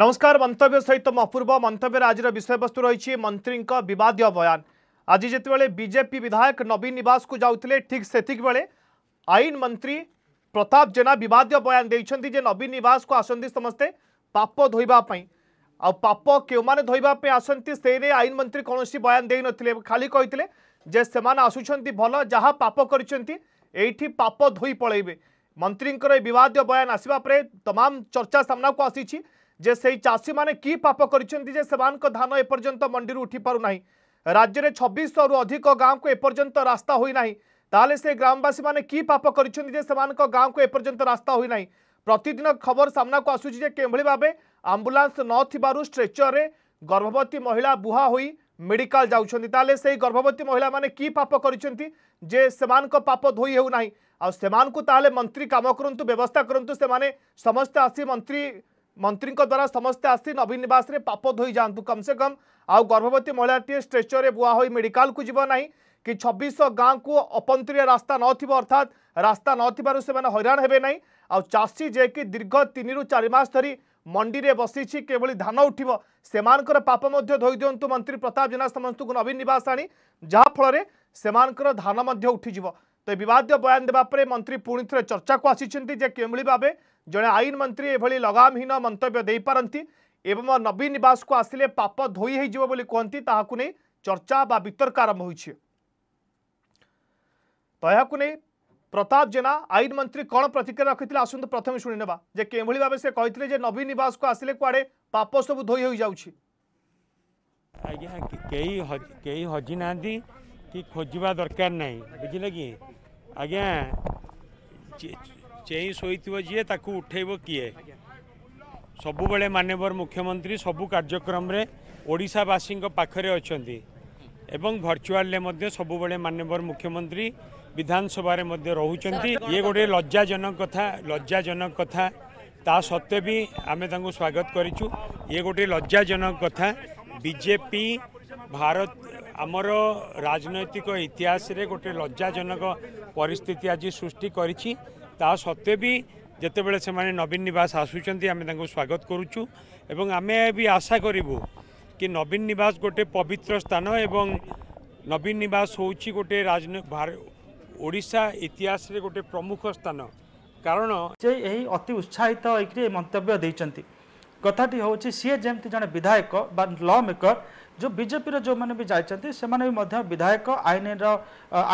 नमस्कार मंत्य सहित तो मपूर्व मंत्य आज विषय वस्तु रही मंत्री बदय बयान आज जिते बीजेपी विधायक नवीन नवास को जाते ठीक से आईन मंत्री प्रताप जेना बदय बयान देखते नवीन नवास को आसती समस्ते पाप धोवापी आप क्यों धोवाप आसती से नहीं आईन मंत्री कौन सी बयान दे न खाली कही से आसुंच भल जहाँ पाप करप धोई पलैबे मंत्री बयान आसवापे तमाम चर्चा सामना को आसी जे से चाषी मैंने कि पाप कर धान एपर्तंत मंडी उठी पारना राज्य में छब्बीस रु अधिक गाँव को एपर्तंत रास्ता होना ताल से ग्रामवासी मैंने कि पाप कर गाँव को एपर्तंत रास्ता होना प्रतिदिन खबर सामना को आसूँ जे भाव आंबुलांस नेचर में गर्भवती महिला बुहा हो मेडिकल जाए से गर्भवती महिला मैंने कि पाप कर से पाप धोई होना आ मंत्री कम करूँ व्यवस्था करूँ से समस्त आसी मंत्री मंत्री द्वारा समस्त आसी नवीन नवास में पाप धोई जातु कम से कम आउ गर्भवती महिलाटी स्ट्रेचर में बुआ मेडिकाल को जीव ना कि छब्बीश गाँव को अपंतरिया रास्ता नर्थात रास्ता न हईराण हे ना आशी जे कि दीर्घ तीन रु चारिमास धरी मंडी में बसी धान उठ से पाप धोई दिंतु मंत्री प्रताप जेना समस्त को नवीन नवास आनी जहाँफल से धान उठिज तो बदय बयान देवा मंत्री पुणी थे चर्चा को आसी कि भाव जड़े आईन मंत्री एभली लगामहीन मंत्य दे पारती नवीन नवास को आसिले पाप धोई बोली कहती ताक चर्चा बा वितर्क आरंभ हो तो यह प्रताप जेना आईन मंत्री कौन प्रतिक्रिया रखी थे आसतु प्रथम शुणी ना के भाव से कही नवीन नवास को आसिले कड़े पाप सब धोई हो जा हजी कि खोजा दरकार नहीं बुझे कि आज्ञा ଚେଇଁ ଶୋଇଥିବ ଯିଏ ତାକୁ ଉଠେଇବ କିଏ ସବୁବେଳେ ମାନ୍ୟବର ମୁଖ୍ୟମନ୍ତ୍ରୀ ସବୁ କାର୍ଯ୍ୟକ୍ରମରେ ଓଡ଼ିଶାବାସୀଙ୍କ ପାଖରେ ଅଛନ୍ତି ଏବଂ ଭର୍ଚୁଆଲରେ ମଧ୍ୟ ସବୁବେଳେ ମାନ୍ୟବର ମୁଖ୍ୟମନ୍ତ୍ରୀ ବିଧାନସଭାରେ ମଧ୍ୟ ରହୁଛନ୍ତି ଇଏ ଗୋଟିଏ ଲଜ୍ଜାଜନକ କଥା ଲଜ୍ଜାଜନକ କଥା ତା ସତ୍ତ୍ୱେ ବି ଆମେ ତାଙ୍କୁ ସ୍ୱାଗତ କରିଛୁ ଇଏ ଗୋଟିଏ ଲଜ୍ଜାଜନକ କଥା ବିଜେପି ଭାରତ ଆମର ରାଜନୈତିକ ଇତିହାସରେ ଗୋଟିଏ ଲଜ୍ଜାଜନକ ପରିସ୍ଥିତି ଆଜି ସୃଷ୍ଟି କରିଛି তা ସତ୍ତ୍ୱେ ବି ଯେତେବେଳେ ସେମାନେ ନବୀନ ନିବାସ ଆସୁଛନ୍ତି ଆମେ ତାଙ୍କୁ ସ୍ୱାଗତ କରୁଛୁ ଏବଂ ଆମେ ବି ଆଶା କରିବୁ କି ନବୀନ ନିବାସ ଗୋଟେ ପବିତ୍ର ସ୍ଥାନ ଏବଂ ନବୀନ ନିବାସ ହେଉଛି ଗୋଟେ ଓଡ଼ିଶା ଇତିହାସରେ ଗୋଟେ ପ୍ରମୁଖ ସ୍ଥାନ କାରଣ ସେ ଏହି ଅତି ଉତ୍ସାହିତ ହୋଇକରି ଏ ମନ୍ତବ୍ୟ ଦେଇଛନ୍ତି କଥାଟି ହେଉଛି ସିଏ ଯେମିତି ଜଣେ ବିଧାୟକ ବା ଲ ମେକର ଯେଉଁ ବିଜେପିର ଯେଉଁମାନେ ବି ଯାଇଛନ୍ତି ସେମାନେ ବି ମଧ୍ୟ ବିଧାୟକ ଆଇନର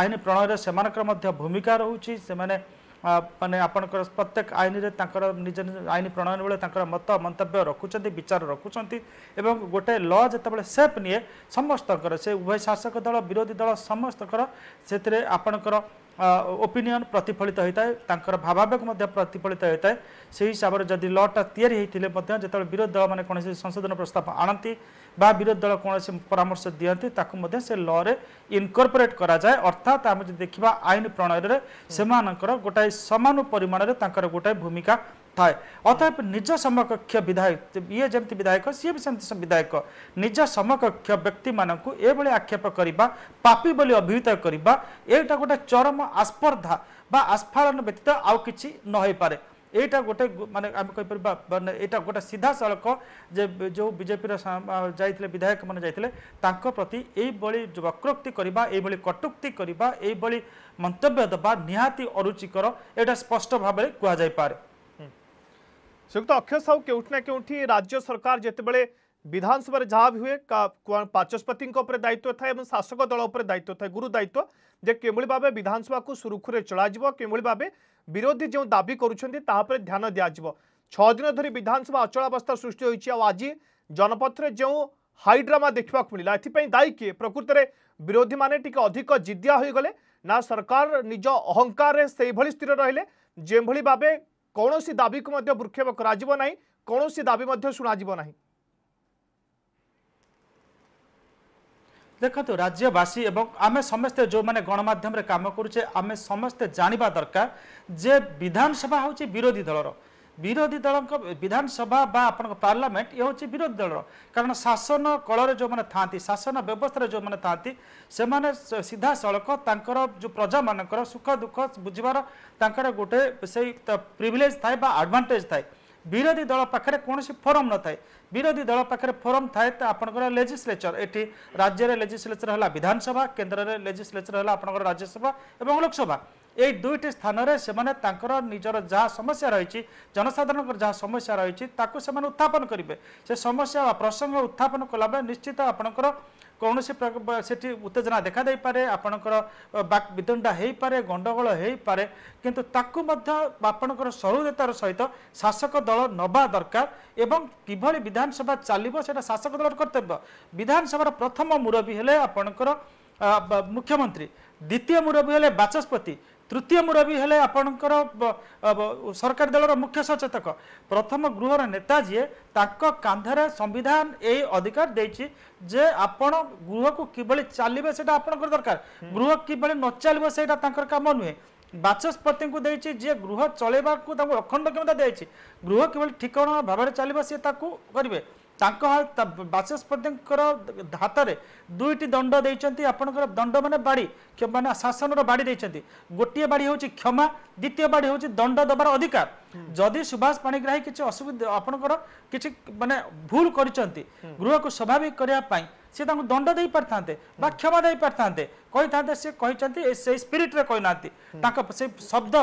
ଆଇନ ପ୍ରଣୟରେ ସେମାନଙ୍କର ମଧ୍ୟ ଭୂମିକା ରହୁଛି ସେମାନେ ମାନେ ଆପଣଙ୍କର ପ୍ରତ୍ୟେକ ଆଇନରେ ତାଙ୍କର ନିଜ ଆଇନ ପ୍ରଣୟନ ବେଳେ ତାଙ୍କର ମତ ମନ୍ତବ୍ୟ ରଖୁଛନ୍ତି ବିଚାର ରଖୁଛନ୍ତି ଏବଂ ଗୋଟେ ଲ ଯେତେବେଳେ ସେଫ୍ ନିଏ ସମସ୍ତଙ୍କର ସେ ଉଭୟ ଶାସକ ଦଳ ବିରୋଧୀ ଦଳ ସମସ୍ତଙ୍କର ସେଥିରେ ଆପଣଙ୍କର ଓପିନିଅନ୍ ପ୍ରତିଫଳିତ ହୋଇଥାଏ ତାଙ୍କର ଭାବାବେଗ ମଧ୍ୟ ପ୍ରତିଫଳିତ ହୋଇଥାଏ ସେହି ହିସାବରେ ଯଦି ଲ'ଟା ତିଆରି ହୋଇଥିଲେ ମଧ୍ୟ ଯେତେବେଳେ ବିରୋଧୀ ଦଳମାନେ କୌଣସି ସଂଶୋଧନ ପ୍ରସ୍ତାବ ଆଣନ୍ତି ବା ବିରୋଧୀ ଦଳ କୌଣସି ପରାମର୍ଶ ଦିଅନ୍ତି ତାକୁ ମଧ୍ୟ ସେ ଲ'ରେ ଇନକର୍ପୋରେଟ୍ କରାଯାଏ ଅର୍ଥାତ୍ ଆମେ ଯଦି ଦେଖିବା ଆଇନ ପ୍ରଣୟନରେ ସେମାନଙ୍କର ଗୋଟାଏ ସମାନ ପରିମାଣରେ ତାଙ୍କର ଗୋଟାଏ ଭୂମିକା थाए अतएव निज समकक्ष विधायक ये जमी विधायक सी भी विधायक निज समकक्ष व्यक्ति मूँ ये आक्षेप करवा पापी बोली अभिहित करवा यहाँ गोटे चरम आस्पर्धा बा आस्फालन व्यतीत आउ कि नहींपे এইটা গোটে মানে আমি কইপার মানে এটা গোটে সিধা সড়ক যে যে বিজেপির যাই বিধায়ক মানে যাই তাঁর প্রতি এইভাবে বক্রোক্তি করা এইভাবে কটুক্তি করা এইভাবে মন্তব্য দেওয়া নিহতি অরুচিকর এটা স্পষ্ট ভাবে কুহযাইপরে संयुक्त अक्षय साहु के उठना के उठी राज्य सरकार जिते विधानसभा जहाँ भी हुए बाचस्पति दायित्व था और शासक दल पर दायित्व था गुरु दायित्व जे कि भाव विधानसभा को सुरखुरी चलाजी कि भाव विरोधी जो दाबी करापर ध्यान दिज्व छदिन धरी विधानसभा अचलावस्था सृष्टि होगी जनपथ में जो हाइड्रामा देखा मिलला एथपाई दायी किए प्रकृत में विरोधी मैंने टी अधिक जिद्दिया गले ना सरकार निज अहंकार से भाई स्थिर रेभली भाव କୌଣସି ଦାବିକୁ ମଧ୍ୟ ଭୃକ୍ଷେପ କରାଯିବ ନାହିଁ କୌଣସି ଦାବି ମଧ୍ୟ ଶୁଣାଯିବ ନାହିଁ ଦେଖନ୍ତୁ ରାଜ୍ୟବାସୀ ଏବଂ ଆମେ ସମସ୍ତେ ଯେଉଁମାନେ ଗଣମାଧ୍ୟମରେ କାମ କରୁଛେ ଆମେ ସମସ୍ତେ ଜାଣିବା ଦରକାର ଯେ ବିଧାନସଭା ହେଉଛି ବିରୋଧୀ ଦଳର ବିରୋଧୀ ଦଳଙ୍କ ବିଧାନସଭା ବା ଆପଣଙ୍କ ପାର୍ଲାମେଣ୍ଟ ଇଏ ହେଉଛି ବିରୋଧୀ ଦଳର କାରଣ ଶାସନ କଳରେ ଯେଉଁମାନେ ଥାନ୍ତି ଶାସନ ବ୍ୟବସ୍ଥାରେ ଯେଉଁମାନେ ଥାନ୍ତି ସେମାନେ ସିଧାସଳଖ ତାଙ୍କର ଯେଉଁ ପ୍ରଜାମାନଙ୍କର ସୁଖ ଦୁଃଖ ବୁଝିବାର ତାଙ୍କର ଗୋଟେ ସେଇ ପ୍ରିଭିଲେଜ୍ ଥାଏ ବା ଆଡ଼ଭାଣ୍ଟେଜ୍ ଥାଏ ବିରୋଧୀ ଦଳ ପାଖରେ କୌଣସି ଫୋରମ୍ ନଥାଏ ବିରୋଧୀ ଦଳ ପାଖରେ ଫୋରମ୍ ଥାଏ ତ ଆପଣଙ୍କର ଲେଜିସ୍ଲେଚର୍ ଏଠି ରାଜ୍ୟରେ ଲେଜିସ୍ଲେଚର୍ ହେଲା ବିଧାନସଭା କେନ୍ଦ୍ରରେ ଲେଜିସ୍ଲେଚର୍ ହେଲା ଆପଣଙ୍କର ରାଜ୍ୟସଭା ଏବଂ ଲୋକସଭା ଏଇ ଦୁଇଟି ସ୍ଥାନରେ ସେମାନେ ତାଙ୍କର ନିଜର ଯାହା ସମସ୍ୟା ରହିଛି ଜନସାଧାରଣଙ୍କର ଯାହା ସମସ୍ୟା ରହିଛି ତାକୁ ସେମାନେ ଉତ୍ଥାପନ କରିବେ ସେ ସମସ୍ୟା ବା ପ୍ରସଙ୍ଗ ଉତ୍ଥାପନ କଲାବେଳେ ନିଶ୍ଚିତ ଆପଣଙ୍କର କୌଣସି ସେଠି ଉତ୍ତେଜନା ଦେଖାଦେଇପାରେ ଆପଣଙ୍କର ବାକ୍ ବିଦଣ୍ଡା ହେଇପାରେ ଗଣ୍ଡଗୋଳ ହେଇପାରେ କିନ୍ତୁ ତାକୁ ମଧ୍ୟ ଆପଣଙ୍କର ସହୃଦତାର ସହିତ ଶାସକ ଦଳ ନେବା ଦରକାର ଏବଂ କିଭଳି ବିଧାନସଭା ଚାଲିବ ସେଟା ଶାସକ ଦଳର କର୍ତ୍ତବ୍ୟ ବିଧାନସଭାର ପ୍ରଥମ ମୁରବୀ ହେଲେ ଆପଣଙ୍କର ମୁଖ୍ୟମନ୍ତ୍ରୀ ଦ୍ୱିତୀୟ ମୁରବୀ ହେଲେ ବାଚସ୍ପତି ତୃତୀୟ ମୁରବୀ ହେଲେ ଆପଣଙ୍କର ସରକାରୀ ଦଳର ମୁଖ୍ୟ ସଚେତକ ପ୍ରଥମ ଗୃହର ନେତା ଯିଏ ତାଙ୍କ କାନ୍ଧରେ ସମ୍ବିଧାନ ଏଇ ଅଧିକାର ଦେଇଛି ଯେ ଆପଣ ଗୃହକୁ କିଭଳି ଚାଲିବେ ସେଇଟା ଆପଣଙ୍କର ଦରକାର ଗୃହ କିଭଳି ନ ଚାଲିବ ସେଇଟା ତାଙ୍କର କାମ ନୁହେଁ ବାଚସ୍ପତିଙ୍କୁ ଦେଇଛି ଯିଏ ଗୃହ ଚଳେଇବାକୁ ତାଙ୍କୁ ଅଖଣ୍ଡ କ୍ଷମତା ଦେଇଛି ଗୃହ କିଭଳି ଠିକଣା ଭାବରେ ଚାଲିବ ସିଏ ତାକୁ କରିବେ ବାଚସ୍ପତିଙ୍କର ହାତରେ ଦୁଇଟି ଦଣ୍ଡ ଦେଇଛନ୍ତି ଆପଣଙ୍କର ଦଣ୍ଡ ମାନେ ବାଡ଼ି ମାନେ ଶାସନର ବାଡ଼ି ଦେଇଛନ୍ତି ଗୋଟିଏ ବାଡ଼ି ହେଉଛି କ୍ଷମା ଦ୍ୱିତୀୟ ବାଡ଼ି ହେଉଛି ଦଣ୍ଡ ଦେବାର ଅଧିକାର ଯଦି ସୁଭାଷ ପାଣିଗ୍ରାହୀ କିଛି ଅସୁବିଧା ଆପଣଙ୍କର କିଛି ମାନେ ଭୁଲ କରିଛନ୍ତି ଗୃହକୁ ସ୍ୱାଭାବିକ କରିବା ପାଇଁ সে তাঁকু দণ্ড দেই পারিথান্তে বা ক্ষমা দেই পারিথান্তে କହିଥାନ୍ତେ ସେ କହିଛନ୍ତି ସେଇ ସ୍ପିରିଟ୍ରେ କହିନାହାନ୍ତି ତାଙ୍କ ସେ ଶବ୍ଦ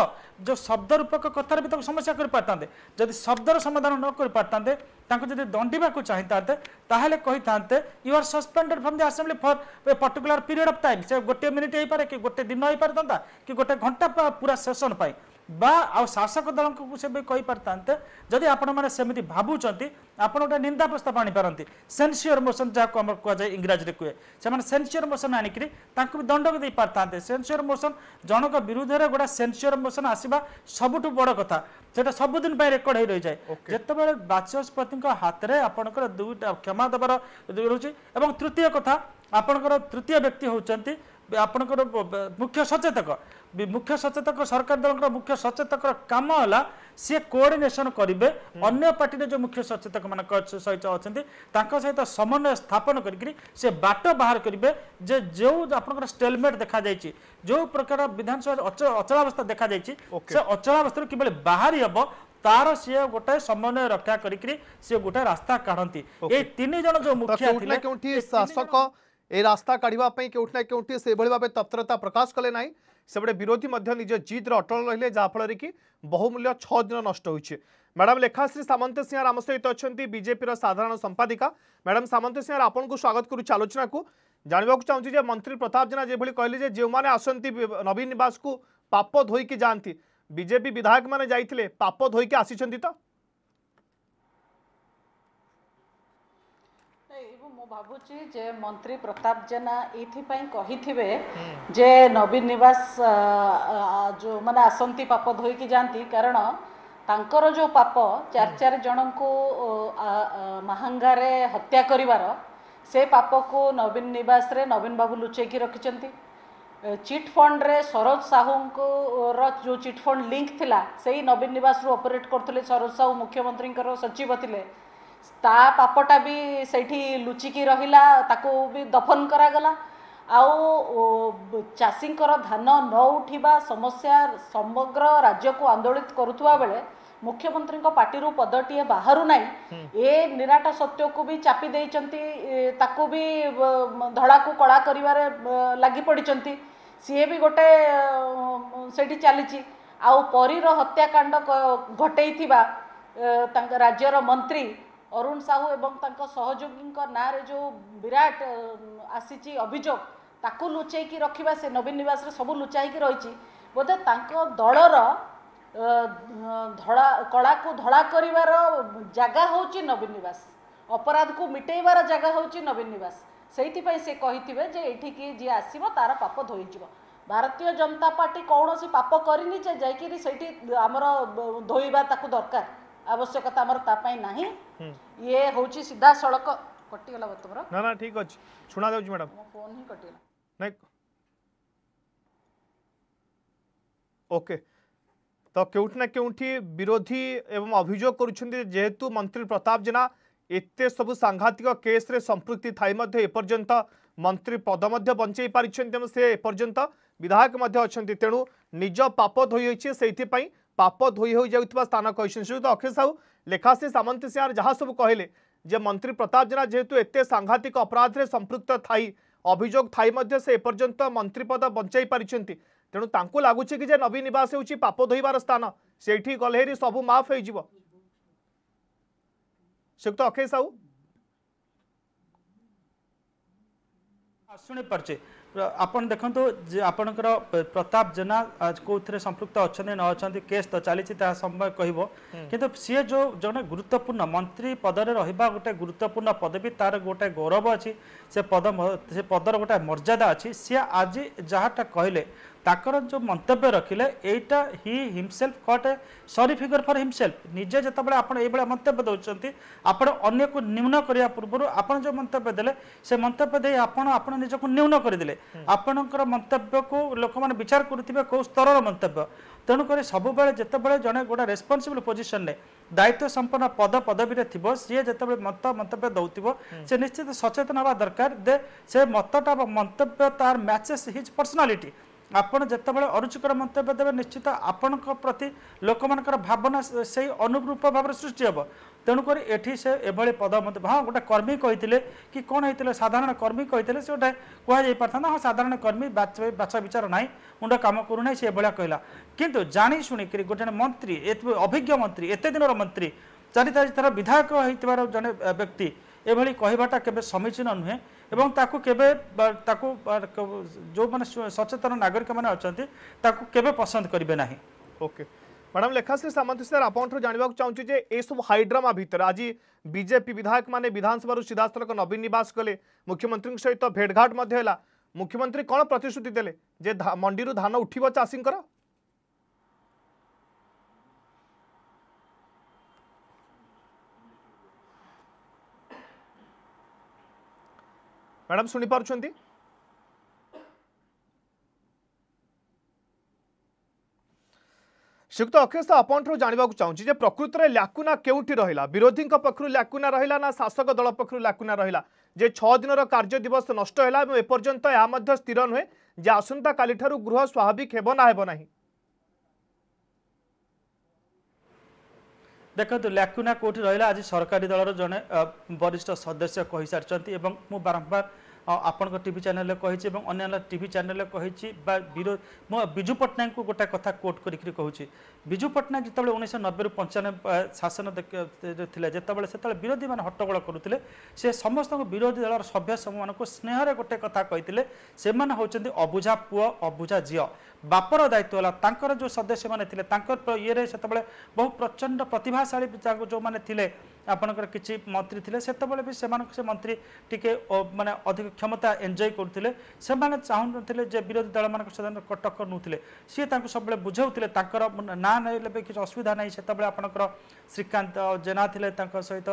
ଯେଉଁ ଶବ୍ଦ ରୂପକ କଥାରେ ବି ତାଙ୍କୁ ସମସ୍ୟା କରିପାରିଥାନ୍ତେ ଯଦି ଶବ୍ଦର ସମାଧାନ ନ କରିପାରିଥାନ୍ତେ ତାଙ୍କୁ ଯଦି ଦଣ୍ଡିବାକୁ ଚାହିଁଥାନ୍ତେ ତାହେଲେ କହିଥାନ୍ତେ you are suspended from the assembly for a particular period of time ସେ ଗୋଟିଏ ମିନିଟ୍ ହେଇପାରେ କି ଗୋଟେ ଦିନ ହେଇପାରିଥାନ୍ତା କି ଗୋଟେ ଘଣ୍ଟା ପୁରା ସେସନ୍ ପାଇଁ বা ଆଉ ଶାସକ ଦଳଙ୍କୁ ସେବେ କହିପାରିଥାନ୍ତେ ଯଦି ଆପଣମାନେ ସେମିତି ଭାବୁଛନ୍ତି ଆପଣ ଗୋଟେ ନିନ୍ଦା ପ୍ରସ୍ତାବ ଆଣିପାରନ୍ତି ସେନ୍ସିୟର୍ ମୋସନ୍ ଯାହାକୁ ଆମର କୁହାଯାଏ ଇଂରାଜୀରେ କୁହେ ସେମାନେ ସେନ୍ସିୟର୍ ମୋସନ୍ ଆଣିକିରି ତାଙ୍କୁ ବି ଦଣ୍ଡ ଦେଇପାରିଥାନ୍ତେ ସେନ୍ସିୟର୍ ମୋସନ୍ ଜଣଙ୍କ ବିରୁଦ୍ଧରେ ଗୋଟେ ସେନ୍ସିୟର୍ ମୋସନ୍ ଆସିବା ସବୁଠୁ ବଡ଼ କଥା ସେଟା ସବୁଦିନ ପାଇଁ ରେକର୍ଡ ହୋଇ ରହିଯାଏ ଯେତେବେଳେ ବାଚସ୍ପତିଙ୍କ ହାତରେ ଆପଣଙ୍କର ଦୁଇଟା କ୍ଷମା ଦେବାର ରହୁଛି ଏବଂ ତୃତୀୟ କଥା ଆପଣଙ୍କର ତୃତୀୟ ବ୍ୟକ୍ତି ହେଉଛନ୍ତି ଆପଣଙ୍କର ମୁଖ୍ୟ ସଚେତକ ମୁଖ୍ୟ ସଚେତକ ସରକାର ଦଳଙ୍କର ମୁଖ୍ୟ ସଚେତକର କାମ ହେଲା ସିଏ କୋଅର୍ଡିନେସନ କରିବେ ଅନ୍ୟ ପାର୍ଟିରେ ଯେଉଁ ମୁଖ୍ୟ ସଚେତକ ମାନଙ୍କ ସହିତ ଅଛନ୍ତି ତାଙ୍କ ସହିତ ସମନ୍ୱୟ ସ୍ଥାପନ କରିକି ସେ ବାଟ ବାହାର କରିବେ ଯେ ଯେଉଁ ଆପଣଙ୍କର ଷ୍ଟେଲମେଟ୍ ଦେଖାଯାଇଛି ଯେଉଁ ପ୍ରକାର ବିଧାନସଭା ଅଚଳାବସ୍ଥା ଦେଖାଯାଇଛି ସେ ଅଚଳାବସ୍ଥାରୁ କିଭଳି ବାହାରି ହେବ ତାର ସିଏ ଗୋଟାଏ ସମନ୍ୱୟ ରକ୍ଷା କରିକି ସିଏ ଗୋଟାଏ ରାସ୍ତା କାଢ଼ନ୍ତି ଏଇ ତିନି ଜଣ ଯୋଉ ମୁଖ୍ୟ ଥିଲେ ଶାସକ ଏ ରାସ୍ତା କାଢିବା ପାଇଁ କେଉଁଠି ନା କେଉଁଠି ସେଭଳି ଭାବେ ତତ୍ପରତା ପ୍ରକାଶ କଲେ ନାହିଁ সেপটে বিরোধী নিজ জিদ্র অটল রহলে যাফলের কি বহুমূল্য ছদিন নষ্ট হয়েছে ম্যাডাম লেখাশ্রী সামন্ত সিংহার আম সহ অনেক বিজেপির সাধারণ সম্পাদিকা ম্যাডাম সামন্ত সিংহার আপনার স্বাগত করুছি আলোচনা জাঁয়া চাহুছি যে মন্ত্রী প্রতাপ জেনা যেভাবে কহিলেন যে যে আসতে নবীন নিবাস পাপ ধোইকি যাতে বিজেপি বিধায়ক মানে যাই পাপ ধোইকি আসিছেন তো ମୁଁ ଭାବୁଛି ଯେ ମନ୍ତ୍ରୀ ପ୍ରତାପ ଜେନା ଏଇଥିପାଇଁ କହିଥିବେ ଯେ ନବୀନ ନିବାସ ଯେଉଁମାନେ ଆସନ୍ତି ପାପ ଧୋଇକି ଯାଆନ୍ତି କାରଣ ତାଙ୍କର ଯେଉଁ ପାପ ଚାରି ଚାରି ଜଣଙ୍କୁ ମାହାଙ୍ଗାରେ ହତ୍ୟା କରିବାର ସେ ପାପକୁ ନବୀନ ନିବାସରେ ନବୀନ ବାବୁ ଲୁଚେଇକି ରଖିଛନ୍ତି ଚିଟ୍ ଫଣ୍ଡରେ ସରୋଜ ସାହୁଙ୍କର ଯେଉଁ ଚିଟ୍ ଫଣ୍ଡ ଲିଙ୍କ ଥିଲା ସେଇ ନବୀନ ନିବାସରୁ ଅପରେଟ୍ କରୁଥିଲେ ସରୋଜ ସାହୁ ମୁଖ୍ୟମନ୍ତ୍ରୀଙ୍କର ସଚିବ ଥିଲେ ତା ପାପଟା ବି ସେଇଠି ଲୁଚିକି ରହିଲା ତାକୁ ବି ଦଫନ କରାଗଲା ଆଉ ଚାଷୀଙ୍କର ଧାନ ନ ଉଠିବା ସମସ୍ୟା ସମଗ୍ର ରାଜ୍ୟକୁ ଆନ୍ଦୋଳିତ କରୁଥିବା ବେଳେ ମୁଖ୍ୟମନ୍ତ୍ରୀଙ୍କ ପାଟିରୁ ପଦଟିଏ ବାହାରୁ ନାହିଁ ଏ ନିରାଟ ସତ୍ୟକୁ ବି ଚାପି ଦେଇଛନ୍ତି ତାକୁ ବି ଧଳାକୁ କଳା କରିବାରେ ଲାଗି ପଡ଼ିଛନ୍ତି ସିଏ ବି ଗୋଟେ ସେଇଠି ଚାଲିଛି ଆଉ ପରୀର ହତ୍ୟାକାଣ୍ଡ ଘଟେଇଥିବା ତାଙ୍କ ରାଜ୍ୟର ମନ୍ତ୍ରୀ ଅରୁଣ ସାହୁ ଏବଂ ତାଙ୍କ ସହଯୋଗୀଙ୍କ ନାଁରେ ଯେଉଁ ବିରାଟ ଆସିଛି ଅଭିଯୋଗ ତାକୁ ଲୁଚେଇକି ରଖିବା ସେ ନବୀନ ନିବାସରେ ସବୁ ଲୁଚା ହେଇକି ରହିଛି ବୋଧେ ତାଙ୍କ ଦଳର ଧଳା କଳାକୁ ଧଳା କରିବାର ଜାଗା ହେଉଛି ନବୀନ ନିବାସ ଅପରାଧକୁ ମିଟେଇବାର ଜାଗା ହେଉଛି ନବୀନ ନିବାସ ସେଇଥିପାଇଁ ସେ କହିଥିବେ ଯେ ଏଇଠିକି ଯିଏ ଆସିବ ତାର ପାପ ଧୋଇଯିବ ଭାରତୀୟ ଜନତା ପାର୍ଟି କୌଣସି ପାପ କରିନି ଯେ ଯାଇକିରି ସେଇଠି ଆମର ଧୋଇବା ତାକୁ ଦରକାର आवश्यकता मोर तापाई नाही ये होची सीधा सड़क कटि गला तुमर ना ना ठीक अछि सुना देउ छी मैडम फोन ही कटि गला नै ओके तो क्योंठ ना क्योंठी विरोधी एवं अभियोग करेतु मंत्री प्रताप जेना एत सब सांघातिक केस्रे संप्रति थी एपर्तंत मंत्री पद मध्य बचे पार्टी से एपर्तंत विधायक अच्छा तेणु निज पाप धोई से ପାପ ଧୋଇ ହୋଇଯାଉଥିବା ସ୍ଥାନ କହିଛନ୍ତି ଶ୍ରୀଯୁକ୍ତ ଅଖିଳ ସାହୁ ଲେଖାଶ୍ରୀ ସାମନ୍ତସିଂହାର ଯାହା ସବୁ କହିଲେ ଯେ ମନ୍ତ୍ରୀ ପ୍ରତାପ ଜେନା ଯେହେତୁ ଏତେ ସାଂଘାତିକ ଅପରାଧରେ ସମ୍ପୃକ୍ତ ଥାଇ ଅଭିଯୋଗ ଥାଇ ମଧ୍ୟ ସେ ଏପର୍ଯ୍ୟନ୍ତ ମନ୍ତ୍ରୀ ପଦ ବଞ୍ଚାଇ ପାରିଛନ୍ତି ତେଣୁ ତାଙ୍କୁ ଲାଗୁଛି କି ଯେ ନବୀ ନିବାସ ହେଉଛି ପାପ ଧୋଇବାର ସ୍ଥାନ ସେଇଠି ଗଲେହେରି ସବୁ ମାଫ ହେଇଯିବ ଶ୍ରୀଯୁକ୍ତ ଅଖିଳ ସାହୁ ଶୁଣିପାରୁଛେ ଆପଣ ଦେଖନ୍ତୁ ଆପଣଙ୍କର ପ୍ରତାପ ଜେନା କେଉଁଥିରେ ସମ୍ପୃକ୍ତ ଅଛନ୍ତି ନ ଅଛନ୍ତି କେସ୍ ତ ଚାଲିଛି ତାହା ସମୟ କହିବ କିନ୍ତୁ ସିଏ ଯେଉଁ ଜଣେ ଗୁରୁତ୍ୱପୂର୍ଣ୍ଣ ମନ୍ତ୍ରୀ ପଦରେ ରହିବା ଗୋଟେ ଗୁରୁତ୍ୱପୂର୍ଣ୍ଣ ପଦବୀ ତାର ଗୋଟେ ଗୌରବ ଅଛି ସେ ପଦ ସେ ପଦର ଗୋଟେ ମର୍ଯ୍ୟାଦା ଅଛି ସିଏ ଆଜି ଯାହାଟା କହିଲେ ତାଙ୍କର ଯେଉଁ ମନ୍ତବ୍ୟ ରଖିଲେ ଏଇଟା he himself cut a sorry figure for himself ନିଜେ ଯେତେବେଳେ ଆପଣ ଏଇଭଳିଆ ମନ୍ତବ୍ୟ ଦେଉଛନ୍ତି ଆପଣ ଅନ୍ୟକୁ ନିମ୍ନ କରିବା ପୂର୍ବରୁ ଆପଣ ଯେଉଁ ମନ୍ତବ୍ୟ ଦେଲେ ସେ ମନ୍ତବ୍ୟ ଦେଇ ଆପଣ ଆପଣ ନିଜକୁ ନିମ୍ନ କରିଦେଲେ ଆପଣଙ୍କର ମନ୍ତବ୍ୟକୁ ଲୋକମାନେ ବିଚାର କରୁଥିବେ କେଉଁ ସ୍ତରର ମନ୍ତବ୍ୟ ତେଣୁକରି ସବୁବେଳେ ଯେତେବେଳେ ଜଣେ ଗୋଟେ ରେସ୍ପନ୍ସିବଲ୍ ପୋଜିସନ୍ରେ ଦାୟିତ୍ୱ ସମ୍ପନ୍ନ ପଦ ପଦବୀରେ ଥିବ ସିଏ ଯେତେବେଳେ ମତ ମନ୍ତବ୍ୟ ଦେଉଥିବ ସେ ନିଶ୍ଚିତ ସଚେତନ ହେବା ଦରକାର ଯେ ସେ ମତଟା ବା ମନ୍ତବ୍ୟ ତାର ମ୍ୟାଚେସ୍ ହିଜ୍ ପର୍ସନାଲିଟି ଆପଣ ଯେତେବେଳେ ଅରୁଚିକର ମନ୍ତବ୍ୟ ଦେବେ ନିଶ୍ଚିତ ଆପଣଙ୍କ ପ୍ରତି ଲୋକମାନଙ୍କର ଭାବନା ସେଇ ଅନୁରୂପ ଭାବରେ ସୃଷ୍ଟି ହେବ ତେଣୁକରି ଏଠି ସେ ଏଭଳି ପଦ ମଧ୍ୟ ହଁ ଗୋଟେ କର୍ମୀ କହିଥିଲେ କି କ'ଣ ହେଇଥିଲେ ସାଧାରଣ କର୍ମୀ କହିଥିଲେ ସେ ଗୋଟେ କୁହାଯାଇ ପାରିଥାନ୍ତା ହଁ ସାଧାରଣ କର୍ମୀ ବାଛ ବିଚାର ନାହିଁ ମୁଣ୍ଡ କାମ କରୁନାହିଁ ସେ ଏଭଳିଆ କହିଲା କିନ୍ତୁ ଜାଣି ଶୁଣିକିରି ଗୋଟେ ଜଣେ ମନ୍ତ୍ରୀ ଅଭିଜ୍ଞ ମନ୍ତ୍ରୀ ଏତେ ଦିନର ମନ୍ତ୍ରୀ ଚାରି ଚାରିଥର ବିଧାୟକ ହେଇଥିବାର ଜଣେ ବ୍ୟକ୍ତି ଏଭଳି କହିବାଟା କେବେ ସମୀଚୀନ ନୁହେଁ এবং তাকে কেবে তাকে যে সচেতন নাগরিক মানে অনেক তাকে কেবে পছন্দ করবে না ওকে ম্যাডাম লেখাশ্রী সামন্ত স্যার আপনার জাঁয়া চাহুছি যে এইসব হাইড্রামা ভিতরে আজ বিজেপি বিধায়ক মানে বিধানসভার সিধাসলখ নবীন নিবাস কলে মুখ্যমন্ত্রী সহ ভেটঘাট মধ্যে হল মুখ্যমন্ত্রী কোণ প্রতিশ্রুতি দেলে যে মন্ডি ধান উঠব চাষীঙ্কর ମ୍ୟାଡ଼ାମ୍ ଶୁଣିପାରୁଛନ୍ତି ଶ୍ରୀଯୁକ୍ତ ଅଖିଳେଶ ଆପଣଙ୍କଠାରୁ ଜାଣିବାକୁ ଚାହୁଁଛି ଯେ ପ୍ରକୃତରେ ଲ୍ୟାକୁନା କେଉଁଠି ରହିଲା ବିରୋଧୀଙ୍କ ପକ୍ଷରୁ ଲ୍ୟାକୁନା ରହିଲା ନା ଶାସକ ଦଳ ପକ୍ଷରୁ ଲ୍ୟାକୁନା ରହିଲା ଯେ ଛଅ ଦିନର କାର୍ଯ୍ୟ ଦିବସ ନଷ୍ଟ ହେଲା ଏବଂ ଏପର୍ଯ୍ୟନ୍ତ ଏହା ମଧ୍ୟ ସ୍ଥିର ନୁହେଁ ଯେ ଆସନ୍ତାକାଲିଠାରୁ ଗୃହ ସ୍ୱାଭାବିକ ହେବ ନା ହେବ ନାହିଁ ଦେଖନ୍ତୁ ଲାକୁନା କେଉଁଠି ରହିଲା ଆଜି ସରକାରୀ ଦଳର ଜଣେ ବରିଷ୍ଠ ସଦସ୍ୟ କହିସାରିଛନ୍ତି ଏବଂ ମୁଁ ବାରମ୍ବାର ଆପଣଙ୍କ ଟିଭି ଚ୍ୟାନେଲରେ କହିଛି ଏବଂ ଅନ୍ୟାନ୍ୟ ଟିଭି ଚ୍ୟାନେଲରେ କହିଛି ବା ମୁଁ ବିଜୁ ପଟ୍ଟନାୟକଙ୍କୁ ଗୋଟେ କଥା କୋର୍ଟ କରିକି କହୁଛି ବିଜୁ ପଟ୍ଟନାୟକ ଯେତେବେଳେ ଉଣେଇଶହ ନବେରୁ ପଞ୍ଚାନବେ ଶାସନ ଥିଲେ ଯେତେବେଳେ ସେତେବେଳେ ବିରୋଧୀମାନେ ହଟ୍ଟଗୋଳ କରୁଥିଲେ ସେ ସମସ୍ତଙ୍କ ବିରୋଧୀ ଦଳର ସଭ୍ୟ ସମୂହମାନଙ୍କୁ ସ୍ନେହରେ ଗୋଟେ କଥା କହିଥିଲେ ସେମାନେ ହେଉଛନ୍ତି ଅବୁଝା ପୁଅ ଅବୁଝା ଝିଅ ବାପର ଦାୟିତ୍ୱ ହେଲା ତାଙ୍କର ଯେଉଁ ସଦସ୍ୟମାନେ ଥିଲେ ତାଙ୍କ ଇଏରେ ସେତେବେଳେ ବହୁ ପ୍ରଚଣ୍ଡ ପ୍ରତିଭାଶାଳୀ ଯେଉଁମାନେ ଥିଲେ ଆପଣଙ୍କର କିଛି ମନ୍ତ୍ରୀ ଥିଲେ ସେତେବେଳେ ବି ସେମାନଙ୍କୁ ସେ ମନ୍ତ୍ରୀ ଟିକେ ମାନେ ଅଧିକ କ୍ଷମତା ଏନ୍ଜୟ କରୁଥିଲେ ସେମାନେ ଚାହୁଁନଥିଲେ ଯେ ବିରୋଧୀ ଦଳମାନଙ୍କ ସେମାନେ ଟକ୍କର ନେଉଥିଲେ ସିଏ ତାଙ୍କୁ ସବୁବେଳେ ବୁଝାଉଥିଲେ ତାଙ୍କର ନାଁ ନେଲେ ବି କିଛି ଅସୁବିଧା ନାହିଁ ସେତେବେଳେ ଆପଣଙ୍କର ଶ୍ରୀକାନ୍ତ ଜେନା ଥିଲେ ତାଙ୍କ ସହିତ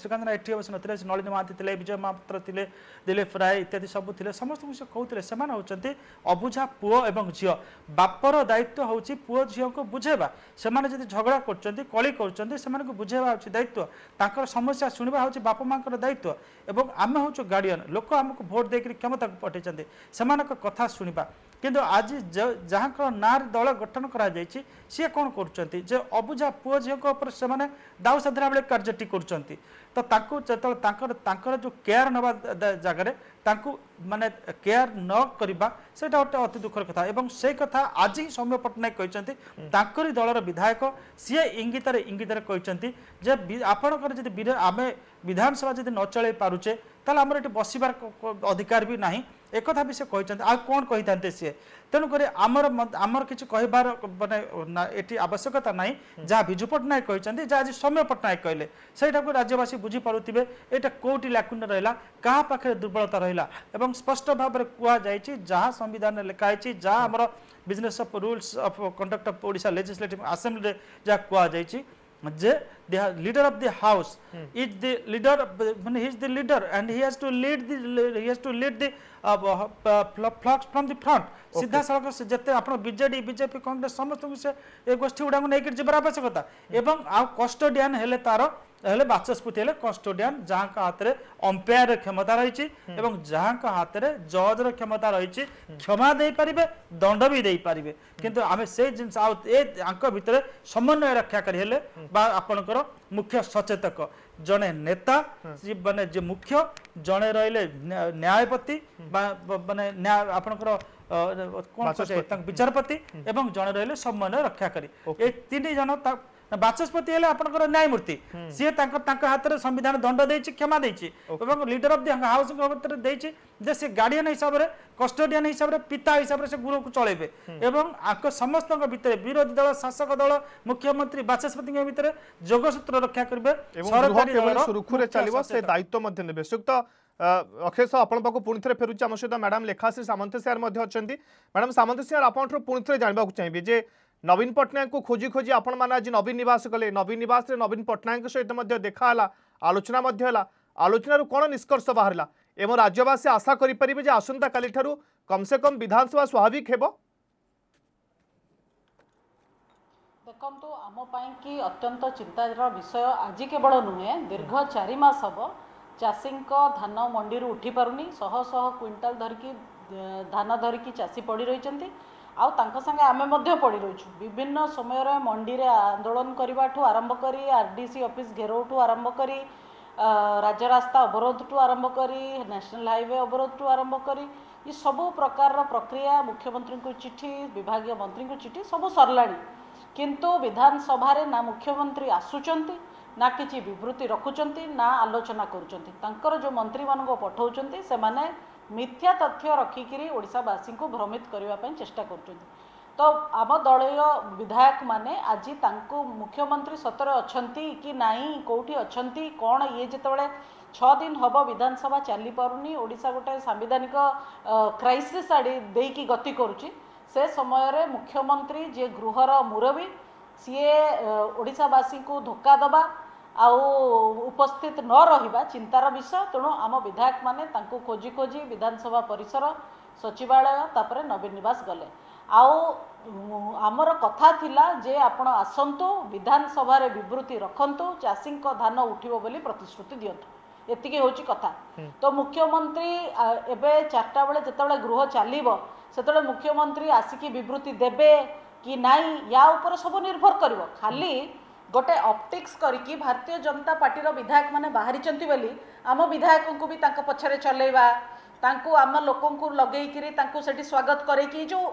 ଶ୍ରୀକାନ୍ତ ନା ଏଠି ଅବଶ୍ୟ ନଥିଲେ ସେ ନଳିନୀ ମହାନ୍ତି ଥିଲେ ବିଜୟ ମହାପାତ୍ର ଥିଲେ ଦିଲୀପ ରାୟ ଇତ୍ୟାଦି ସବୁ ଥିଲେ ସମସ୍ତଙ୍କୁ ସେ କହୁଥିଲେ ସେମାନେ ହେଉଛନ୍ତି ଅବୁଝା ପୁଅ ଏବଂ ଝିଅ ବାପର ଦାୟିତ୍ୱ ହେଉଛି ପୁଅ ଝିଅଙ୍କୁ ବୁଝେଇବା ସେମାନେ ଯଦି ଝଗଡ଼ା କରୁଛନ୍ତି କଳି କରୁଛନ୍ତି ସେମାନଙ୍କୁ ବୁଝେଇବା ହେଉଛି ଦାୟିତ୍ୱ ତାଙ୍କର ସମସ୍ୟା ଶୁଣିବା ହେଉଛି ବାପା ମାଆଙ୍କର ଦାୟିତ୍ୱ ଏବଂ ଆମେ ହେଉଛୁ ଗାର୍ଡିଆନ୍ ଲୋକ ଆମକୁ ଭୋଟ୍ ଦେଇକରି କ୍ଷମତାକୁ ପଠାଇଛନ୍ତି ସେମାନଙ୍କ କଥା ଶୁଣିବା କିନ୍ତୁ ଆଜି ଯାହାଙ୍କ ନାଁରେ ଦଳ ଗଠନ କରାଯାଇଛି ସିଏ କ'ଣ କରୁଛନ୍ତି ଯେ ଅବୁଝା ପୁଅ ଝିଅଙ୍କ ଉପରେ ସେମାନେ ଦାଉ ସାଧନା ବେଳେ କାର୍ଯ୍ୟଟି କରୁଛନ୍ତି ତ ତାଙ୍କୁ ଯେତେବେଳେ ତାଙ୍କର ତାଙ୍କର ଯେଉଁ କେୟାର ନେବା ଜାଗାରେ ତାଙ୍କୁ ମାନେ କେୟାର ନ କରିବା ସେଇଟା ଗୋଟେ ଅତି ଦୁଃଖର କଥା ଏବଂ ସେଇ କଥା ଆଜି ହିଁ ସୌମ୍ୟ ପଟ୍ଟନାୟକ କହିଛନ୍ତି ତାଙ୍କରି ଦଳର ବିଧାୟକ ସିଏ ଇଙ୍ଗିତରେ ଇଙ୍ଗିତରେ କହିଛନ୍ତି ଯେ ଆପଣଙ୍କର ଯଦି ଆମେ ବିଧାନସଭା ଯଦି ନ ଚଳାଇ ପାରୁଛେ ତାହେଲେ ଆମର ଏଠି ବସିବାର ଅଧିକାର ବି ନାହିଁ একথা বি সে কিন্তু আর কোণ কে সি তেমনি আমার আমার কিছু কহবার মানে এটি আবশ্যকতা নাই যা বিজু পট্টনাক কিন্তু যা আজ সৌম্য পট্টনাক কহিলেন সেইটা রাজ্যবাসী বুঝিপারে এটা কোটি লাকুণ্য রহলা কাহা পাখে দুর্বলতা রহলা এবং স্পষ্ট ভাবে কুহযাই যা সংবিধান লেখা হয়েছে যা আমার business of rules of conduct of Odisha legislative assembly যা কুহযাই the, the leader of the house hmm. is the leader he is the leader and he has to lead the he has to lead the uh, uh, flocks from the front सीधा साल जिते आप BJD BJP Congress समस्त से ये गोष्ठी गुड़ाक नहीं जबार आवश्यकता एवं आउ कस्टोडियान हेले तार তাহলে বাচস্পতি হলে কস্টোডিয়ান যাঙ্ক হাতে অম্পায়ার ক্ষমতা রয়েছে এবং যাঙ্ক হাতের জজর ক্ষমতা রয়েছে ক্ষমা দিয়ে দণ্ড বি দিয়ে কিন্তু আমি সেই জিনিস আঙ্ক ভিতরে সমন্বয় রক্ষাকারী হলে বা আপনার মুখ্য সচেতক জনে নেতা মানে যে মুখ্য জনে রহলে ন্যায়পতি বা মানে আপনার বিচারপতি এবং জনে রহলে সমন্বয় রক্ষাকারী এই তিনটি জন তা ବାଚସ୍ପତି ହେଲେ ଆପଣଙ୍କର ନ୍ୟାୟମୂର୍ତ୍ତି ସିଏ ତାଙ୍କ ତାଙ୍କ ହାତରେ ସମ୍ବିଧାନ ଦଣ୍ଡ ଦେଇଛି କ୍ଷମା ଦେଇଛି ଏବଂ ଲିଡର ଅଫ୍ ଦି ହାଉସିଂ ଦେଇଛି ଯେ ସେ ଗାର୍ଡିଆନ ହିସାବରେ କଷ୍ଟୋଡିଆନ ହିସାବରେ ପିତା ହିସାବରେ ସେ ଗୃହକୁ ଚଳେଇବେ ଏବଂ ଆଙ୍କ ସମସ୍ତଙ୍କ ଭିତରେ ବିରୋଧୀ ଦଳ ଶାସକ ଦଳ ମୁଖ୍ୟମନ୍ତ୍ରୀ ବାଚସ୍ପତିଙ୍କ ଭିତରେ ଯୋଗସୂତ୍ର ରକ୍ଷା କରିବେ ସୁରୁଖୁରୁରେ ଚାଲିବ ସେ ଦାୟିତ୍ୱ ମଧ୍ୟ ନେବେ ଅକ୍ଷୟ ସାହୁ ଆପଣଙ୍କ ପାଖକୁ ପୁଣି ଥରେ ଫେରୁଛି ଆମ ସହିତ ମ୍ୟାଡାମ୍ ଲେଖାଶ୍ରୀ ସାମନ୍ତ ସାର୍ ମଧ୍ୟ ଅଛନ୍ତି ମ୍ୟାଡାମ୍ ସାମନ୍ତ ସାର୍ ଆପଣଙ୍କଠୁ ପୁଣି ଥରେ ଜାଣିବାକୁ ଚାହିଁବି ଯେ নবীন পট্টনাক খোঁজি খোঁজি আপনার আজ নবীন নিবাস গলে নবীন নিবাসে নবীন পট্টনাক সহিত দেখা হল আলোচনা হল আলোচনার কোণ নিষ্কর্ষ বাহার এবং রাজ্যবাসী আশা করে পারে যে আসন্তকালি ঠার কমসে কম বিধানসভা স্বাভাবিক হব দেখন্তু আমি অত্যন্ত চিন্তার বিষয় আজ কেবল নুহে দীর্ঘ চারি মাস হব চাষী ধান মন্ডি উঠি পুনি শহ শহ কুইন্টাল ধরিকি ধান ধরিকি চাষী পড়ি রয়েছেন ଆଉ ତାଙ୍କ ସାଙ୍ଗେ ଆମେ ମଧ୍ୟ ପଡ଼ି ରହିଛୁ ବିଭିନ୍ନ ସମୟରେ ମଣ୍ଡିରେ ଆନ୍ଦୋଳନ କରିବାଠୁ ଆରମ୍ଭ କରି ଆର୍ ଡି ସି ଅଫିସ୍ ଘେରଉଠୁ ଆରମ୍ଭ କରି ରାଜରାସ୍ତା ଅବରୋଧଠୁ ଆରମ୍ଭ କରି ନ୍ୟାସନାଲ୍ ହାଇୱେ ଅବରୋଧଠୁ ଆରମ୍ଭ କରି ଏ ସବୁ ପ୍ରକାରର ପ୍ରକ୍ରିୟା ମୁଖ୍ୟମନ୍ତ୍ରୀଙ୍କୁ ଚିଠି ବିଭାଗୀୟ ମନ୍ତ୍ରୀଙ୍କୁ ଚିଠି ସବୁ ସରିଲାଣି କିନ୍ତୁ ବିଧାନସଭାରେ ନା ମୁଖ୍ୟମନ୍ତ୍ରୀ ଆସୁଛନ୍ତି ନା କିଛି ବିବୃତ୍ତି ରଖୁଛନ୍ତି ନା ଆଲୋଚନା କରୁଛନ୍ତି ତାଙ୍କର ଯେଉଁ ମନ୍ତ୍ରୀମାନଙ୍କୁ ପଠାଉଛନ୍ତି ସେମାନେ ମିଥ୍ୟା ତଥ୍ୟ ରଖିକିରି ଓଡ଼ିଶାବାସୀଙ୍କୁ ଭ୍ରମିତ କରିବା ପାଇଁ ଚେଷ୍ଟା କରୁଛନ୍ତି ତ ଆମ ଦଳୀୟ ବିଧାୟକମାନେ ଆଜି ତାଙ୍କୁ ମୁଖ୍ୟମନ୍ତ୍ରୀ ସତରେ ଅଛନ୍ତି କି ନାହିଁ କେଉଁଠି ଅଛନ୍ତି କ'ଣ ଇଏ ଯେତେବେଳେ ଛଅ ଦିନ ହେବ ବିଧାନସଭା ଚାଲିପାରୁନି ଓଡ଼ିଶା ଗୋଟେ ସାମ୍ବିଧାନିକ କ୍ରାଇସିସ୍ ଆଡ଼ି ଦେଇକି ଗତି କରୁଛି ସେ ସମୟରେ ମୁଖ୍ୟମନ୍ତ୍ରୀ ଯିଏ ଗୃହର ମୁରବୀ ସିଏ ଓଡ଼ିଶାବାସୀଙ୍କୁ ଧୋକା ଦେବା ଆଉ ଉପସ୍ଥିତ ନ ରହିବା ଚିନ୍ତାର ବିଷୟ ତେଣୁ ଆମ ବିଧାୟକମାନେ ତାଙ୍କୁ ଖୋଜି ଖୋଜି ବିଧାନସଭା ପରିସର ସଚିବାଳୟ ତାପରେ ନବୀନ ନିବାସ ଗଲେ ଆଉ ଆମର କଥା ଥିଲା ଯେ ଆପଣ ଆସନ୍ତୁ ବିଧାନସଭାରେ ବିବୃତ୍ତି ରଖନ୍ତୁ ଚାଷୀଙ୍କ ଧାନ ଉଠିବ ବୋଲି ପ୍ରତିଶ୍ରୁତି ଦିଅନ୍ତୁ ଏତିକି ହେଉଛି କଥା ତ ମୁଖ୍ୟମନ୍ତ୍ରୀ ଏବେ ଚାରିଟା ବେଳେ ଯେତେବେଳେ ଗୃହ ଚାଲିବ ସେତେବେଳେ ମୁଖ୍ୟମନ୍ତ୍ରୀ ଆସିକି ବିବୃତ୍ତି ଦେବେ କି ନାହିଁ ୟା ଉପରେ ସବୁ ନିର୍ଭର କରିବ ଖାଲି ଗୋଟେ ଅପ୍ଟିକ୍ସ କରିକି ଭାରତୀୟ ଜନତା ପାର୍ଟିର ବିଧାୟକମାନେ ବାହାରିଛନ୍ତି ବୋଲି ଆମ ବିଧାୟକଙ୍କୁ ବି ତାଙ୍କ ପଛରେ ଚଲେଇବା ତାଙ୍କୁ ଆମ ଲୋକଙ୍କୁ ଲଗେଇକିରି ତାଙ୍କୁ ସେଠି ସ୍ୱାଗତ କରେଇକି ଯେଉଁ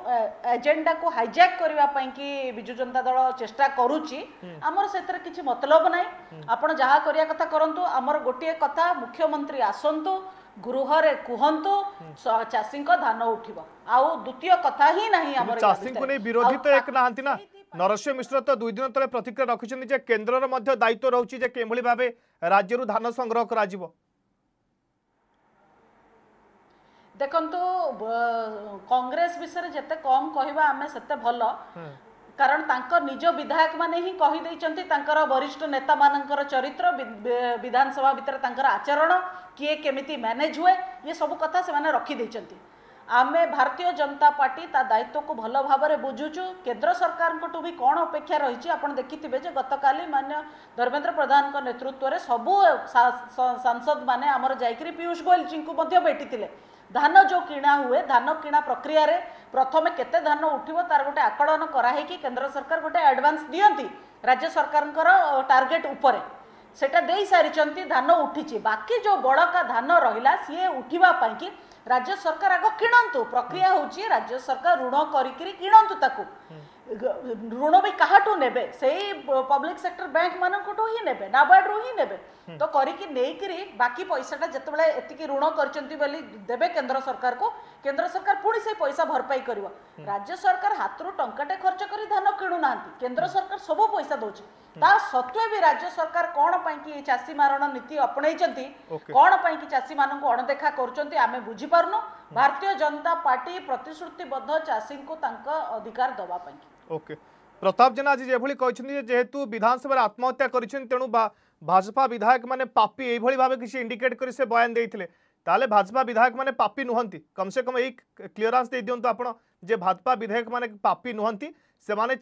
ଏଜେଣ୍ଡାକୁ ହାଇଜାକ୍ କରିବା ପାଇଁକି ବିଜୁ ଜନତା ଦଳ ଚେଷ୍ଟା କରୁଛି ଆମର ସେଥିରେ କିଛି ମତଲବ ନାହିଁ ଆପଣ ଯାହା କରିବା କଥା କରନ୍ତୁ ଆମର ଗୋଟିଏ କଥା ମୁଖ୍ୟମନ୍ତ୍ରୀ ଆସନ୍ତୁ ଗୃହରେ କୁହନ୍ତୁ ଚାଷୀଙ୍କ ଧାନ ଉଠିବ ଆଉ ଦ୍ୱିତୀୟ କଥା ହିଁ ନାହିଁ ଆମର ଚାଷୀଙ୍କୁ ନେଇ ବିରୋଧୀ ତ ଏକ ନାହାନ୍ତି ନା ନରସିଂହ ମିଶ୍ର ତ ଦୁଇ ଦିନ ତଳେ ପ୍ରତିକ୍ରିୟା ରଖିଛନ୍ତି ଯେ କେନ୍ଦ୍ରର ମଧ୍ୟ ଦାୟିତ୍ୱ ରହୁଛି ଯେ କେଭଳି ଭାବେ ରାଜ୍ୟରୁ ଧାନ ସଂଗ୍ରହ କରାଯିବ ଦେଖନ୍ତୁ କଂଗ୍ରେସ ବିଷୟରେ ଯେତେ କମ କହିବା ଆମେ ସେତେ ଭଲ କାରଣ ତାଙ୍କ ନିଜ ବିଧାୟକମାନେ ହିଁ କହିଦେଇଛନ୍ତି ତାଙ୍କର ବରିଷ୍ଠ ନେତାମାନଙ୍କର ଚରିତ୍ର ବିଧାନସଭା ଭିତରେ ତାଙ୍କର ଆଚରଣ କିଏ କେମିତି ମ୍ୟାନେଜ୍ ହୁଏ ଇଏ ସବୁ କଥା ସେମାନେ ରଖିଦେଇଛନ୍ତି ଆମେ ଭାରତୀୟ ଜନତା ପାର୍ଟି ତା ଦାୟିତ୍ୱକୁ ଭଲ ଭାବରେ ବୁଝୁଛୁ କେନ୍ଦ୍ର ସରକାରଙ୍କଠୁ ବି କ'ଣ ଅପେକ୍ଷା ରହିଛି ଆପଣ ଦେଖିଥିବେ ଯେ ଗତକାଲି ମାନ୍ୟ ଧର୍ମେନ୍ଦ୍ର ପ୍ରଧାନଙ୍କ ନେତୃତ୍ୱରେ ସବୁ ସାଂସଦମାନେ ଆମର ଯାଇକରି ପୀୟୁଷ ଗୋୟଲଜୀଙ୍କୁ ମଧ୍ୟ ଭେଟିଥିଲେ ଧାନ ଯେଉଁ କିଣା ହୁଏ ଧାନ କିଣା ପ୍ରକ୍ରିୟାରେ ପ୍ରଥମେ କେତେ ଧାନ ଉଠିବ ତାର ଗୋଟେ ଆକଳନ କରାହେଇକି କେନ୍ଦ୍ର ସରକାର ଗୋଟେ ଆଡ଼ଭାନ୍ସ ଦିଅନ୍ତି ରାଜ୍ୟ ସରକାରଙ୍କର ଟାର୍ଗେଟ୍ ଉପରେ ସେଇଟା ଦେଇସାରିଛନ୍ତି ଧାନ ଉଠିଛି ବାକି ଯେଉଁ ବଳକା ଧାନ ରହିଲା ସିଏ ଉଠିବା ପାଇଁକି ରାଜ୍ୟ ସରକାର ଆଗ କିଣନ୍ତୁ ପ୍ରକ୍ରିୟା ହେଉଛି ରାଜ୍ୟ ସରକାର ଋଣ କରିକିରି କିଣନ୍ତୁ ତାକୁ ଋଣ ବି କାହାଠୁ ନେବେ ସେଇ ପବ୍ଲିକ ସେକ୍ଟର ବ୍ୟାଙ୍କ ମାନଙ୍କଠୁ ହିଁ ନେବେ ନାବାର୍ଡରୁ ହିଁ ନେବେ ତ କରିକି ନେଇକିରି ବାକି ପଇସାଟା ଯେତେବେଳେ ଏତିକି ଋଣ କରିଛନ୍ତି ବୋଲି ଦେବେ କେନ୍ଦ୍ର ସରକାରକୁ କେନ୍ଦ୍ର ସରକାର ପୁଣି ସେଇ ପଇସା ଭରପାଇ କରିବ ରାଜ୍ୟ ସରକାର ହାତରୁ ଟଙ୍କାଟେ ଖର୍ଚ୍ଚ କରି ଧାନ କିଣୁନାହାନ୍ତି କେନ୍ଦ୍ର ସରକାର ସବୁ ପଇସା ଦଉଛି ତା ସତ୍ତ୍ୱେ ବି ରାଜ୍ୟ ସରକାର କ'ଣ ପାଇଁକି ଏଇ ଚାଷୀ ମାରଣ ନୀତି ଅପଣେଇଛନ୍ତି କ'ଣ ପାଇଁକି ଚାଷୀମାନଙ୍କୁ ଅଣଦେଖା କରୁଛନ୍ତି ଆମେ ବୁଝିପାରୁନୁ हम्म। भारतीय जनता पार्टी प्रतिश्रुतिबद्ध चाषी को अधिकार दबापाई ओके प्रताप जेना आज जेभली कहिसिन जेहेतु विधानसभा आत्महत्या करिसिन भाजपा विधायक माने पापी एभली भाबे किसी इंडिकेट कर बयान देथिले ताले भाजपा विधायक माने पापी नुहंती कम से कम एक क्लियरेंस दे दियंतु आपण भाजपा विधायक माने पापी नुहंती से माने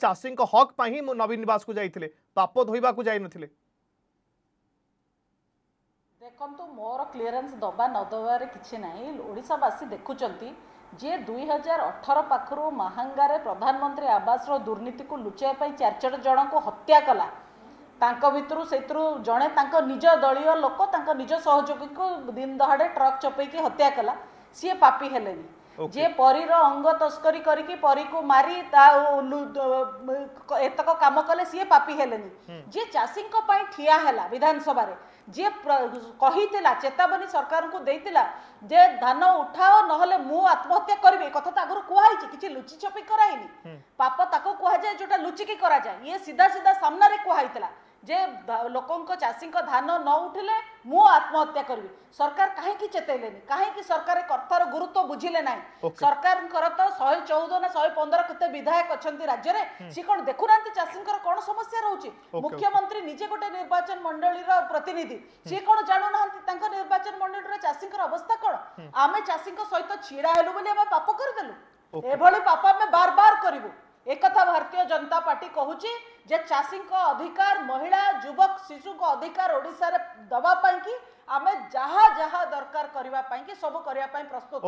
हक नवीन नवास को जाईथिले पापो धोइबा को ଦେଖନ୍ତୁ ମୋର କ୍ଲିୟରେନ୍ସ ଦେବା ନ ଦେବାରେ କିଛି ନାହିଁ ଓଡ଼ିଶାବାସୀ ଦେଖୁଛନ୍ତି ଯିଏ ଦୁଇ ହଜାର ଅଠର ପାଖରୁ ମାହାଙ୍ଗାରେ ପ୍ରଧାନମନ୍ତ୍ରୀ ଆବାସର ଦୁର୍ନୀତିକୁ ଲୁଚାଇବା ପାଇଁ ଚାରି ଚାରି ଜଣଙ୍କୁ ହତ୍ୟା କଲା ତାଙ୍କ ଭିତରୁ ସେଥିରୁ ଜଣେ ତାଙ୍କ ନିଜ ଦଳୀୟ ଲୋକ ତାଙ୍କ ନିଜ ସହଯୋଗୀକୁ ଦିନ ଦହାଡ଼େ ଟ୍ରକ୍ ଚପେଇକି ହତ୍ୟା କଲା ସିଏ ପାପି ହେଲେନି ଯିଏ ପରୀର ଅଙ୍ଗ ତସ୍କରୀ କରିକି ପରୀକୁ ମାରି ତା ଏତକ କାମ କଲେ ସିଏ ପାପି ହେଲେନି ଯିଏ ଚାଷୀଙ୍କ ପାଇଁ ଠିଆ ହେଲା ବିଧାନସଭାରେ ଯିଏ କହିଥିଲା ଚେତାବନୀ ସରକାରଙ୍କୁ ଦେଇଥିଲା ଯେ ଧାନ ଉଠାଅ ନହେଲେ ମୁଁ ଆତ୍ମହତ୍ୟା କରିବି କଥା ତ ଆଗରୁ କୁହାହେଇଛି କିଛି ଲୁଚି ଛପି କରାହେଇନି ପାପ ତାକୁ କୁହାଯାଏ ଯୋଉଟା ଲୁଚିକି କରାଯାଏ ଇଏ ସିଧା ସିଧା ସାମ୍ନାରେ କୁହାହେଇଥିଲା ଯେ ଲୋକଙ୍କ ଚାଷୀଙ୍କ ଧାନ ନ ଉଠିଲେ ମୁଁ ଆତ୍ମହତ୍ୟା କରିବି ସରକାର କାହିଁକି ଚେତେଇଲେନି କାହିଁକି ସରକାର କର୍ତ୍ତାର ଗୁରୁତ୍ୱ ବୁଝିଲେ ନାହିଁ ସରକାରଙ୍କର ତ ଶହେ ଚଉଦ ନା ଶହେ ପନ୍ଦର କେତେ ବିଧାୟକ ଅଛନ୍ତି ରାଜ୍ୟରେ ସେ କଣ ଦେଖୁନାହାନ୍ତି ଚାଷୀଙ୍କର କଣ ସମସ୍ୟା ରହୁଛି ମୁଖ୍ୟମନ୍ତ୍ରୀ ନିଜେ ଗୋଟେ ନିର୍ବାଚନ ମଣ୍ଡଳୀର ପ୍ରତିନିଧି ସିଏ କଣ ଜାଣୁନାହାନ୍ତି ତାଙ୍କ ନିର୍ବାଚନ ମଣ୍ଡଳୀର ଚାଷୀଙ୍କର ଅବସ୍ଥା କଣ ଆମେ ଚାଷୀଙ୍କ ସହିତ ଛିଡ଼ା ହେଲୁ ବୋଲି ଆମେ ପାପ କରିଦେଲୁ ଏଭଳି ପାପ ଆମେ ବାର ବାର କରିବୁ एक भारतीय जनता पार्टी कहूँ जे चाषी अधिकार महिला युवक शिशु को अधिकार ओडार दवापाई कि आम जहा जहा दरकार करने सब करने प्रस्तुत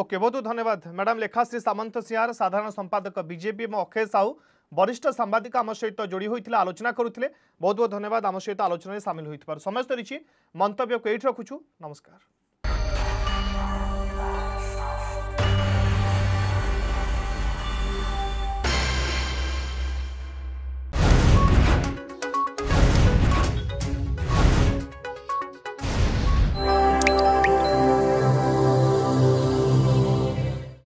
ओके बहुत बहुत धन्यवाद मैडम लेखाश्री सामंत सिंहार साधारण संपादक बीजेपी एवं अक्षय साहू वरिष्ठ सांबादिक आम सहित तो जोड़ी होते आलोचना करुते बहुत बहुत धन्यवाद आम सहित तो आलोचन में सामिल होती समय स्तरी मंत्य को यही रखुचु नमस्कार